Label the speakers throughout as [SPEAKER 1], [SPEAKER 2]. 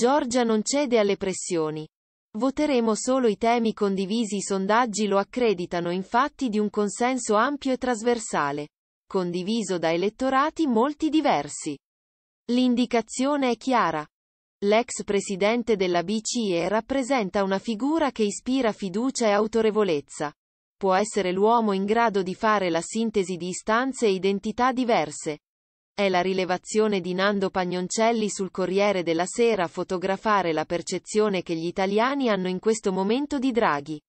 [SPEAKER 1] Giorgia non cede alle pressioni. Voteremo solo i temi condivisi i sondaggi lo accreditano infatti di un consenso ampio e trasversale, condiviso da elettorati molti diversi. L'indicazione è chiara. L'ex presidente della BCE rappresenta una figura che ispira fiducia e autorevolezza. Può essere l'uomo in grado di fare la sintesi di istanze e identità diverse, è la rilevazione di Nando Pagnoncelli sul Corriere della Sera fotografare la percezione che gli italiani hanno in questo momento di Draghi.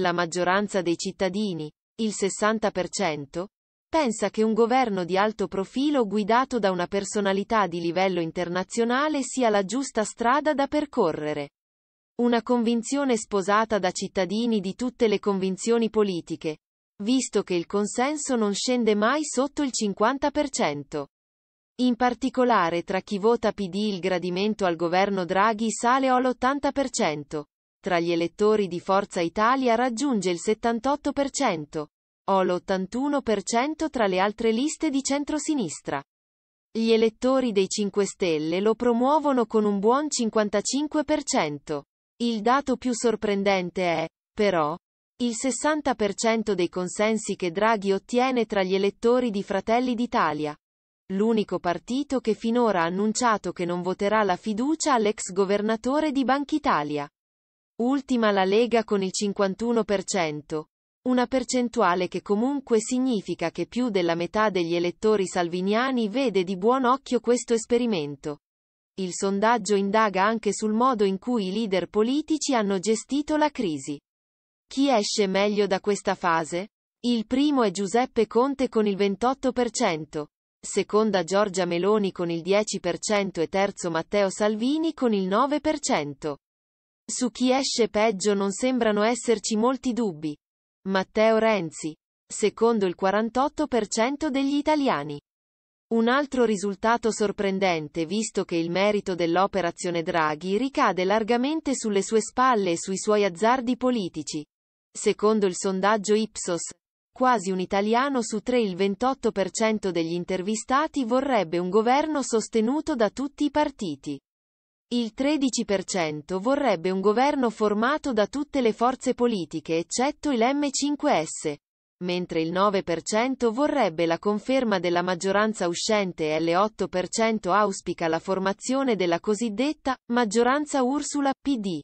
[SPEAKER 1] La maggioranza dei cittadini, il 60%, pensa che un governo di alto profilo guidato da una personalità di livello internazionale sia la giusta strada da percorrere. Una convinzione sposata da cittadini di tutte le convinzioni politiche, visto che il consenso non scende mai sotto il 50%. In particolare tra chi vota PD il gradimento al governo Draghi sale all'80%, tra gli elettori di Forza Italia raggiunge il 78%, o tra le altre liste di centrosinistra. Gli elettori dei 5 Stelle lo promuovono con un buon 55%. Il dato più sorprendente è, però, il 60% dei consensi che Draghi ottiene tra gli elettori di Fratelli d'Italia l'unico partito che finora ha annunciato che non voterà la fiducia all'ex governatore di Banchitalia. Ultima la Lega con il 51%, una percentuale che comunque significa che più della metà degli elettori salviniani vede di buon occhio questo esperimento. Il sondaggio indaga anche sul modo in cui i leader politici hanno gestito la crisi. Chi esce meglio da questa fase? Il primo è Giuseppe Conte con il 28%, seconda Giorgia Meloni con il 10% e terzo Matteo Salvini con il 9%. Su chi esce peggio non sembrano esserci molti dubbi. Matteo Renzi, secondo il 48% degli italiani. Un altro risultato sorprendente visto che il merito dell'operazione Draghi ricade largamente sulle sue spalle e sui suoi azzardi politici. Secondo il sondaggio Ipsos, quasi un italiano su tre il 28% degli intervistati vorrebbe un governo sostenuto da tutti i partiti. Il 13% vorrebbe un governo formato da tutte le forze politiche eccetto il M5S, mentre il 9% vorrebbe la conferma della maggioranza uscente e l'8% auspica la formazione della cosiddetta maggioranza Ursula PD.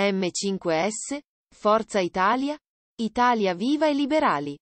[SPEAKER 1] M5S, Forza Italia, Italia Viva e Liberali.